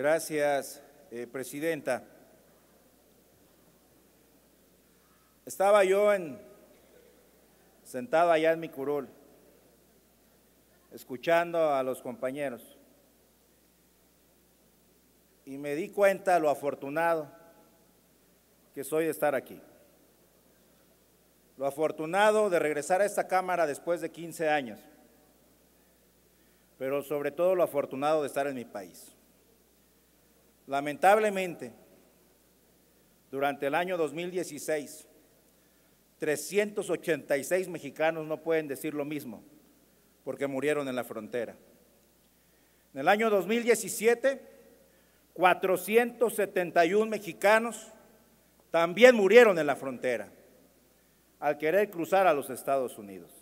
Gracias, eh, Presidenta. Estaba yo en, sentado allá en mi curul, escuchando a los compañeros, y me di cuenta lo afortunado que soy de estar aquí. Lo afortunado de regresar a esta Cámara después de 15 años, pero sobre todo lo afortunado de estar en mi país. Lamentablemente, durante el año 2016, 386 mexicanos no pueden decir lo mismo porque murieron en la frontera. En el año 2017, 471 mexicanos también murieron en la frontera al querer cruzar a los Estados Unidos.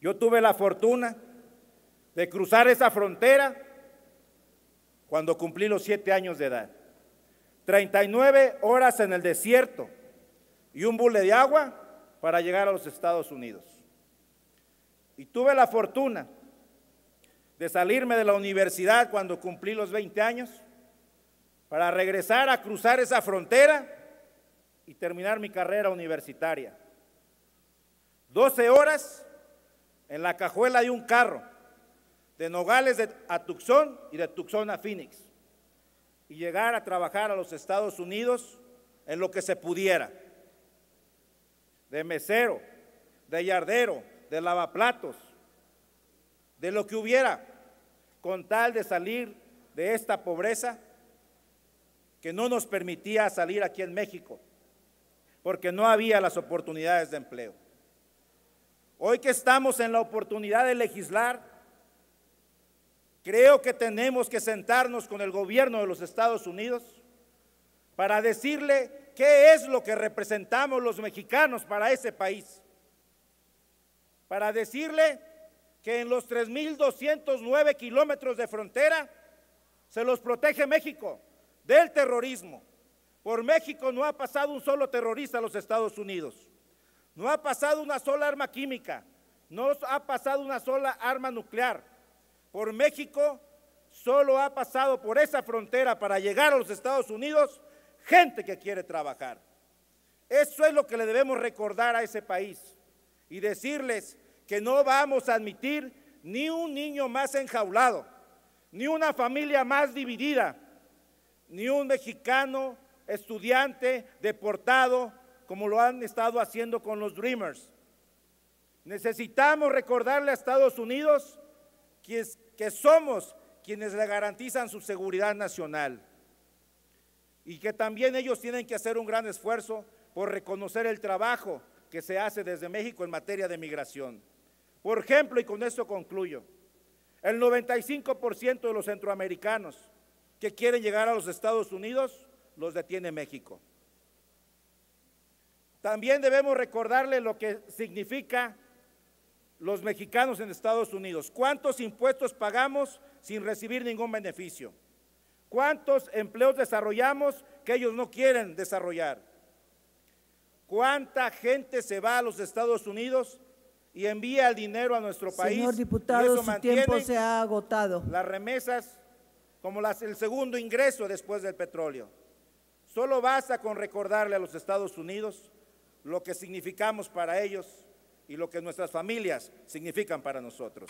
Yo tuve la fortuna de cruzar esa frontera cuando cumplí los siete años de edad. 39 horas en el desierto y un bule de agua para llegar a los Estados Unidos. Y tuve la fortuna de salirme de la universidad cuando cumplí los 20 años para regresar a cruzar esa frontera y terminar mi carrera universitaria. 12 horas en la cajuela de un carro de Nogales a Tucson y de Tucson a Phoenix, y llegar a trabajar a los Estados Unidos en lo que se pudiera, de mesero, de yardero, de lavaplatos, de lo que hubiera, con tal de salir de esta pobreza que no nos permitía salir aquí en México, porque no había las oportunidades de empleo. Hoy que estamos en la oportunidad de legislar, Creo que tenemos que sentarnos con el gobierno de los Estados Unidos para decirle qué es lo que representamos los mexicanos para ese país. Para decirle que en los 3.209 kilómetros de frontera se los protege México del terrorismo. Por México no ha pasado un solo terrorista a los Estados Unidos. No ha pasado una sola arma química. No ha pasado una sola arma nuclear por México, solo ha pasado por esa frontera para llegar a los Estados Unidos gente que quiere trabajar. Eso es lo que le debemos recordar a ese país y decirles que no vamos a admitir ni un niño más enjaulado, ni una familia más dividida, ni un mexicano estudiante deportado como lo han estado haciendo con los Dreamers. Necesitamos recordarle a Estados Unidos que, somos quienes le garantizan su seguridad nacional y que también ellos tienen que hacer un gran esfuerzo por reconocer el trabajo que se hace desde México en materia de migración. Por ejemplo, y con esto concluyo, el 95% de los centroamericanos que quieren llegar a los Estados Unidos los detiene México. También debemos recordarle lo que significa los mexicanos en Estados Unidos? ¿Cuántos impuestos pagamos sin recibir ningún beneficio? ¿Cuántos empleos desarrollamos que ellos no quieren desarrollar? ¿Cuánta gente se va a los Estados Unidos y envía el dinero a nuestro país? Señor diputado, su tiempo se ha agotado. Las remesas como las, el segundo ingreso después del petróleo. Solo basta con recordarle a los Estados Unidos lo que significamos para ellos y lo que nuestras familias significan para nosotros.